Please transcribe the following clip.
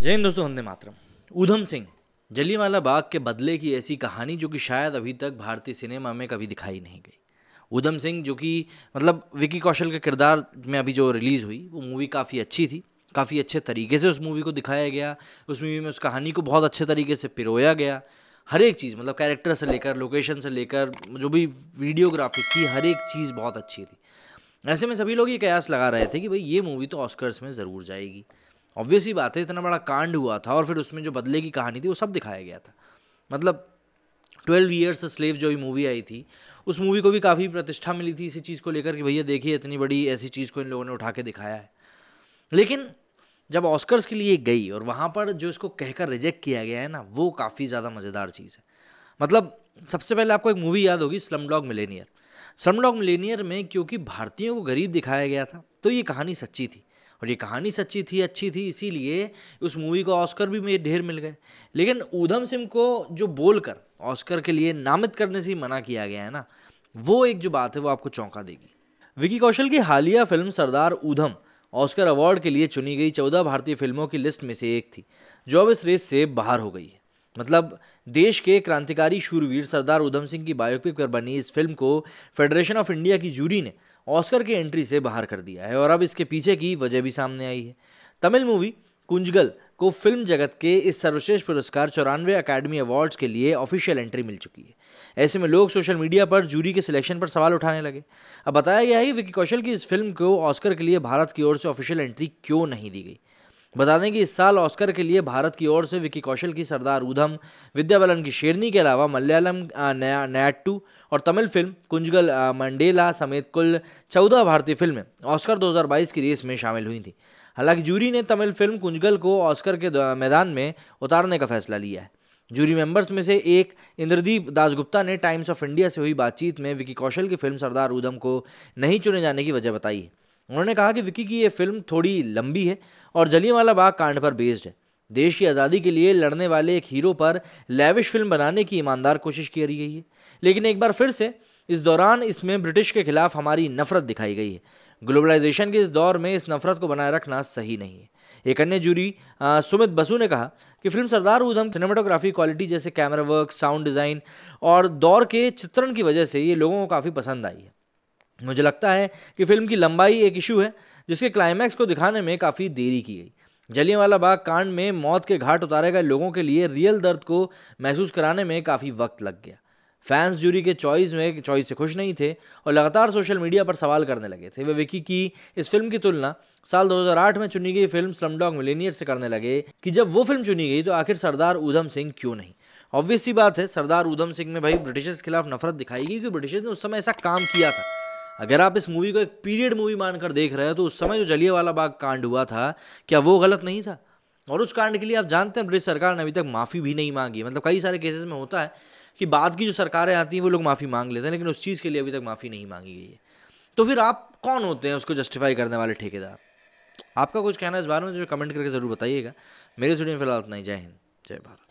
जय हिंद दोस्तों वंदे मातरम ऊधम सिंह जलीवाला बाग के बदले की ऐसी कहानी जो कि शायद अभी तक भारतीय सिनेमा में कभी दिखाई नहीं गई ऊधम सिंह जो कि मतलब विकी कौशल के किरदार में अभी जो रिलीज़ हुई वो मूवी काफ़ी अच्छी थी काफ़ी अच्छे तरीके से उस मूवी को दिखाया गया उस मूवी में उस कहानी को बहुत अच्छे तरीके से पिरोया गया हर एक चीज़ मतलब कैरेक्टर से लेकर लोकेशन से लेकर जो भी वीडियोग्राफी थी हर एक चीज़ बहुत अच्छी थी ऐसे में सभी लोग ये कयास लगा रहे थे कि भाई ये मूवी तो ऑस्कर्स में ज़रूर जाएगी ऑब्वियसली बात है इतना बड़ा कांड हुआ था और फिर उसमें जो बदले की कहानी थी वो सब दिखाया गया था मतलब ट्वेल्व ईयर्स स्लेव जो भी मूवी आई थी उस मूवी को भी काफ़ी प्रतिष्ठा मिली थी इसी चीज़ को लेकर कि भैया देखिए इतनी बड़ी ऐसी चीज़ को इन लोगों ने उठा के दिखाया है लेकिन जब ऑस्कर्स के लिए गई और वहाँ पर जो इसको कहकर रिजेक्ट किया गया है ना वो काफ़ी ज़्यादा मज़ेदार चीज़ है मतलब सबसे पहले आपको एक मूवी याद होगी slumdog millionaire slumdog millionaire में क्योंकि भारतीयों को गरीब दिखाया गया था तो ये कहानी सच्ची थी और ये कहानी सच्ची थी अच्छी थी इसीलिए उस मूवी को ऑस्कर भी मेरे ढेर मिल गए लेकिन ऊधम सिंह को जो बोलकर ऑस्कर के लिए नामित करने से मना किया गया है ना वो एक जो बात है वो आपको चौंका देगी विकी कौशल की हालिया film Sardar Udham Oscar award के लिए चुनी गई चौदह भारतीय फिल्मों की लिस्ट में से एक थी जो अब इस रेस से बाहर हो गई है मतलब देश के क्रांतिकारी शूरवीर सरदार उधम सिंह की बायोपिक पर बनी इस फिल्म को फेडरेशन ऑफ इंडिया की जूरी ने ऑस्कर के एंट्री से बाहर कर दिया है और अब इसके पीछे की वजह भी सामने आई है तमिल मूवी कुंजगल को फिल्म जगत के इस सर्वश्रेष्ठ पुरस्कार चौरानवे अकेडमी अवार्ड्स के लिए ऑफिशियल एंट्री मिल चुकी है ऐसे में लोग सोशल मीडिया पर जूरी के सिलेक्शन पर सवाल उठाने लगे अब बताया गया है कि विकी कौशल की इस फिल्म को ऑस्कर के लिए भारत की ओर से ऑफिशियल एंट्री क्यों नहीं दी गई बता दें कि इस साल ऑस्कर के लिए भारत की ओर से विकी कौशल की सरदार उधम विद्या बलन की शेरनी के अलावा मलयालम नया नैटू और तमिल फिल्म कुंजगल मंडेला समेत कुल चौदह भारतीय फिल्में ऑस्कर 2022 की रेस में शामिल हुई थी हालांकि जूरी ने तमिल फिल्म कुंजगल को ऑस्कर के मैदान में उतारने का फैसला लिया है जूरी मेंबर्स में से एक इंद्रदीप दासगुप्ता ने टाइम्स ऑफ इंडिया से हुई बातचीत में विकी कौशल की फिल्म सरदार उधम को नहीं चुने जाने की वजह बताई है उन्होंने कहा कि विकी की ये फिल्म थोड़ी लंबी है और जलियांवाला बाग कांड पर बेस्ड है देश की आज़ादी के लिए लड़ने वाले एक हीरो पर लैविश फिल्म बनाने की ईमानदार कोशिश की गई है लेकिन एक बार फिर से इस दौरान इसमें ब्रिटिश के खिलाफ हमारी नफरत दिखाई गई है ग्लोबलाइजेशन के इस दौर में इस नफरत को बनाए रखना सही नहीं है एक अन्य जूरी सुमित बसु ने कहा कि film Sardar Udham cinematography quality जैसे कैमरा वर्क साउंड डिज़ाइन और दौर के चित्रण की वजह से ये लोगों को काफ़ी पसंद आई है मुझे लगता है कि फिल्म की लंबाई एक इशू है जिसके क्लाइमैक्स को दिखाने में काफ़ी देरी की गई जलियांवाला बाग कांड में मौत के घाट उतारे गए लोगों के लिए रियल दर्द को महसूस कराने में काफ़ी वक्त लग गया फैंस जूरी के चॉइस में चॉइस से खुश नहीं थे और लगातार सोशल मीडिया पर सवाल करने लगे थे वे विकी की इस फिल्म की तुलना साल 2008 में चुनी गई फिल्म स्लमडॉग मिलेनियर से करने लगे कि जब वो फिल्म चुनी गई तो आखिर सरदार ऊधम सिंह क्यों नहीं ऑब्वियस सी बात है सरदार ऊधम सिंह में भाई ब्रिटिशर्स के खिलाफ नफरत दिखाई गई क्योंकि ब्रिटिशर्स ने उस समय ऐसा काम किया था अगर आप इस मूवी को एक पीरियड मूवी मानकर देख रहे हो तो उस समय जो जलिए वाला बाग कांड हुआ था क्या वो गलत नहीं था और उस कांड के लिए आप जानते हैं ब्रिटिश सरकार ने अभी तक माफ़ी भी नहीं मांगी मतलब कई सारे केसेस में होता है कि बाद की जो सरकारें आती हैं वो लोग माफ़ी मांग लेते हैं लेकिन उस चीज़ के लिए अभी तक माफ़ी नहीं मांगी गई है तो फिर आप कौन होते हैं उसको जस्टिफाई करने वाले ठेकेदार आपका कुछ कहना इस बारे में जो कमेंट करके ज़रूर बताइएगा मेरे स्टूडियो में फिलहाल इतना ही जय हिंद जय भारत